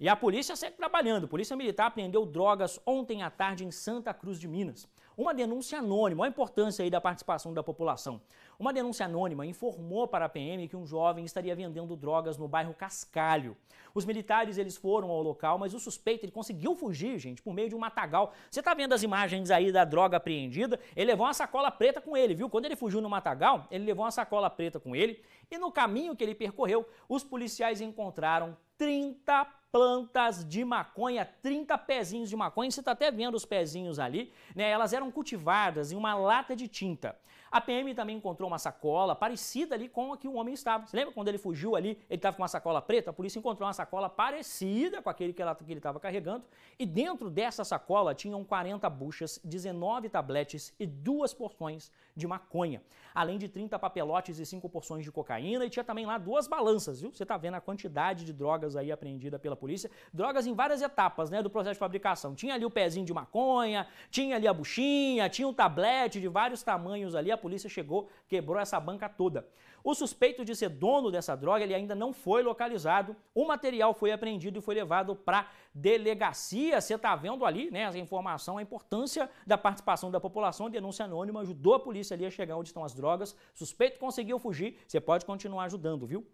E a polícia segue trabalhando. A polícia Militar apreendeu drogas ontem à tarde em Santa Cruz de Minas. Uma denúncia anônima, olha a importância aí da participação da população. Uma denúncia anônima informou para a PM que um jovem estaria vendendo drogas no bairro Cascalho. Os militares eles foram ao local, mas o suspeito ele conseguiu fugir, gente, por meio de um matagal. Você tá vendo as imagens aí da droga apreendida? Ele levou uma sacola preta com ele, viu? Quando ele fugiu no matagal, ele levou uma sacola preta com ele e no caminho que ele percorreu, os policiais encontraram 30 plantas de maconha, 30 pezinhos de maconha. Você está até vendo os pezinhos ali, né? Elas eram eram cultivadas em uma lata de tinta. A PM também encontrou uma sacola parecida ali com a que o homem estava. Você lembra quando ele fugiu ali, ele estava com uma sacola preta? A polícia encontrou uma sacola parecida com aquele que ele estava carregando. E dentro dessa sacola tinham 40 buchas, 19 tabletes e duas porções de maconha. Além de 30 papelotes e 5 porções de cocaína. E tinha também lá duas balanças, viu? Você está vendo a quantidade de drogas aí apreendida pela polícia. Drogas em várias etapas né, do processo de fabricação. Tinha ali o pezinho de maconha, tinha ali a buchinha tinha, tinha um tablete de vários tamanhos ali, a polícia chegou, quebrou essa banca toda. O suspeito de ser dono dessa droga, ele ainda não foi localizado. O material foi apreendido e foi levado para delegacia. Você está vendo ali, né, essa informação, a importância da participação da população. A denúncia anônima ajudou a polícia ali a chegar onde estão as drogas. Suspeito conseguiu fugir, você pode continuar ajudando, viu?